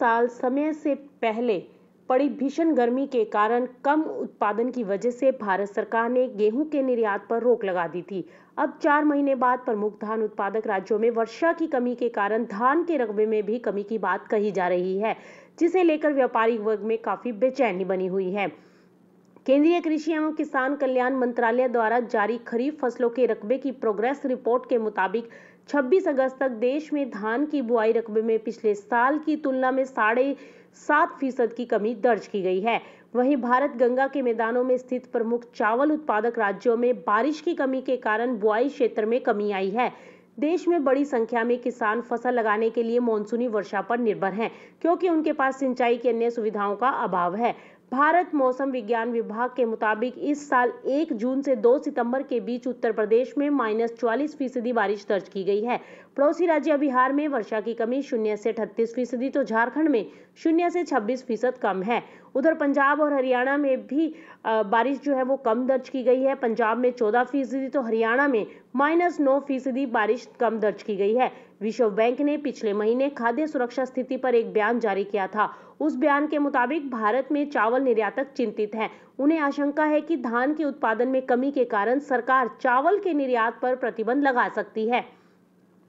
साल समय से पहले पड़ी भीषण गर्मी के कारण कम उत्पादन की वजह से भारत सरकार ने गेहूं के निर्यात पर रोक लगा दी थी अब चार महीने बाद प्रमुख धान उत्पादक राज्यों में वर्षा की कमी के कारण धान के रकबे में भी कमी की बात कही जा रही है जिसे लेकर व्यापारिक वर्ग में काफी बेचैनी बनी हुई है केंद्रीय कृषि एवं किसान कल्याण मंत्रालय द्वारा जारी खरीफ फसलों के रकबे की प्रोग्रेस रिपोर्ट के मुताबिक 26 अगस्त तक देश में धान की बुआई रकबे में पिछले साल की तुलना में साढ़े सात फीसद की कमी दर्ज की गई है वहीं भारत गंगा के मैदानों में स्थित प्रमुख चावल उत्पादक राज्यों में बारिश की कमी के कारण बुआई क्षेत्र में कमी आई है देश में बड़ी संख्या में किसान फसल लगाने के लिए मानसूनी वर्षा पर निर्भर हैं क्योंकि उनके पास सिंचाई की अन्य सुविधाओं का अभाव है भारत मौसम विज्ञान विभाग के मुताबिक इस साल 1 जून से 2 सितंबर के बीच उत्तर प्रदेश में माइनस चालीस फीसदी बारिश दर्ज की गई है पड़ोसी राज्य बिहार में वर्षा की कमी शून्य से अठतीस फीसदी तो झारखंड में शून्य से छब्बीस फीसद कम है उधर पंजाब और हरियाणा में भी बारिश जो है वो कम दर्ज की गई है पंजाब में चौदह फीसदी तो हरियाणा में माइनस नौ फीसदी बारिश कम दर्ज की गई है विश्व बैंक ने पिछले महीने खाद्य सुरक्षा स्थिति पर एक बयान जारी किया था उस बयान के मुताबिक भारत में चावल निर्यातक चिंतित हैं उन्हें आशंका है कि धान के उत्पादन में कमी के कारण सरकार चावल के निर्यात पर प्रतिबंध लगा सकती है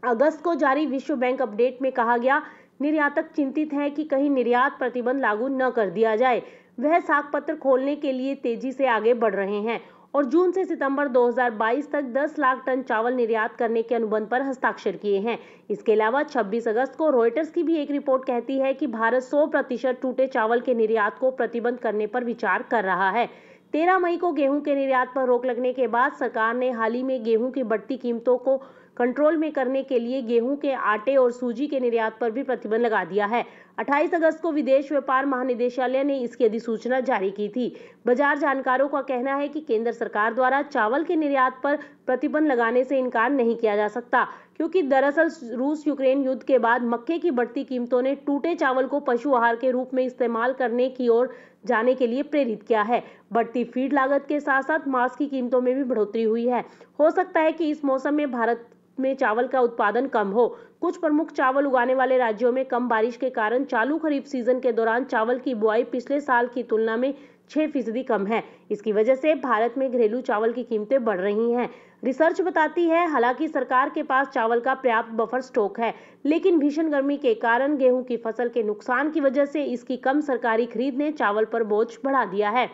अगस्त को जारी विश्व बैंक अपडेट में कहा गया निर्यातक चिंतित हैं कि कहीं निर्यात प्रतिबंध लागू न कर दिया जाए वह साख पत्र खोलने के लिए तेजी से आगे बढ़ रहे हैं और जून से सितंबर 2022 तक 10 लाख टन चावल निर्यात करने के अनुबंध पर हस्ताक्षर किए हैं इसके अलावा 26 अगस्त को रॉयटर्स की भी एक रिपोर्ट कहती है कि भारत 100 प्रतिशत टूटे चावल के निर्यात को प्रतिबंध करने पर विचार कर रहा है तेरह मई को गेहूं के निर्यात पर रोक लगने के बाद सरकार ने हाल ही में गेहूं की बढ़ती कीमतों को कंट्रोल में करने के लिए गेहूं के आटे और सूजी के निर्यात पर भी प्रतिबंध लगा दिया है 28 अगस्त को विदेश व्यापार महानिदेशालय ने इसकी अधिसूचना जारी की थी बाजार जानकारों का कहना है कि केंद्र सरकार द्वारा चावल के निर्यात पर प्रतिबंध लगाने से इनकार नहीं किया जा सकता क्योंकि दरअसल रूस यूक्रेन युद्ध के बाद मक्के की बढ़ती कीमतों ने टूटे चावल को पशु आहार के रूप में इस्तेमाल करने की ओर जाने के लिए प्रेरित किया है बढ़ती फीड लागत के साथ साथ मांस की कीमतों में भी बढ़ोतरी हुई है हो सकता है कि इस मौसम में भारत में चावल का उत्पादन कम हो कुछ प्रमुख चावल उगाने वाले राज्यों में कम बारिश के कारण चालू खरीफ सीजन के दौरान चावल की बुआई पिछले साल की तुलना में छह फीसदी कम है इसकी वजह से भारत में घरेलू चावल की कीमतें बढ़ रही हैं रिसर्च बताती है हालांकि सरकार के पास चावल का पर्याप्त बफर स्टॉक है लेकिन भीषण गर्मी के कारण गेहूं की फसल के नुकसान की वजह से इसकी कम सरकारी खरीद ने चावल पर बोझ बढ़ा दिया है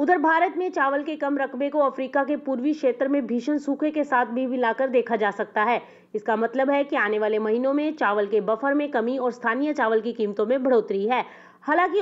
उधर भारत में चावल के कम रकबे को अफ्रीका के पूर्वी क्षेत्र में भीषण सूखे के साथ भी मिलाकर देखा जा सकता है इसका मतलब है कि आने वाले महीनों में चावल के बफर में कमी और स्थानीय चावल की कीमतों में बढ़ोतरी है हालांकि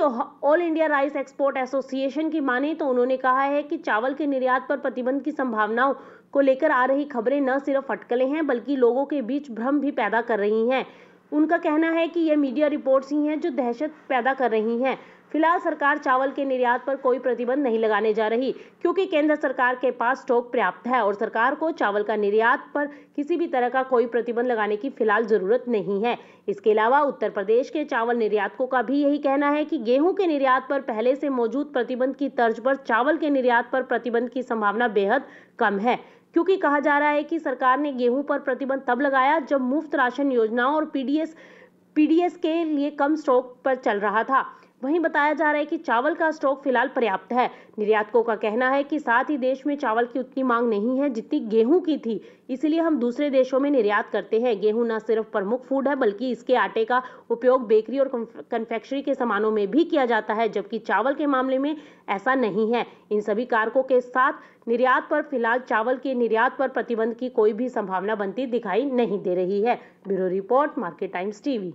all India rice export association की माने तो उन्होंने कहा है कि चावल के निर्यात पर प्रतिबंध की संभावनाओं को लेकर आ रही खबरें न सिर्फ अटकलें हैं बल्कि लोगों के बीच भ्रम भी पैदा कर रही हैं उनका कहना है कि ये मीडिया रिपोर्ट्स ही हैं जो दहशत पैदा कर रही हैं फिलहाल सरकार चावल के निर्यात पर कोई प्रतिबंध नहीं लगाने जा रही क्योंकि केंद्र सरकार के पास स्टॉक पर्याप्त है और सरकार को चावल का निर्यात पर किसी भी तरह का कोई प्रतिबंध लगाने की फिलहाल जरूरत नहीं है इसके अलावा उत्तर प्रदेश के चावल निर्यातकों का भी यही कहना है कि गेहूं के निर्यात पर पहले से मौजूद प्रतिबंध की तर्ज पर चावल के निर्यात पर प्रतिबंध की संभावना बेहद कम है क्योंकि कहा जा रहा है कि सरकार ने गेहूं पर प्रतिबंध तब लगाया जब मुफ्त राशन योजनाओं और पीडीएस पीडीएस के लिए कम स्टॉक पर चल रहा था वहीं बताया जा रहा है कि चावल का स्टॉक फिलहाल पर्याप्त है निर्यातकों का कहना है कि साथ ही देश में चावल की उतनी मांग नहीं है जितनी गेहूं की थी इसलिए हम दूसरे देशों में निर्यात करते हैं गेहूं न सिर्फ प्रमुख फूड है बल्कि इसके आटे का उपयोग बेकरी और कन्फेक्शनरी के सामानों में भी किया जाता है जबकि चावल के मामले में ऐसा नहीं है इन सभी कारकों के साथ निर्यात पर फिलहाल चावल के निर्यात पर प्रतिबंध की कोई भी संभावना बनती दिखाई नहीं दे रही है bureau report market times TV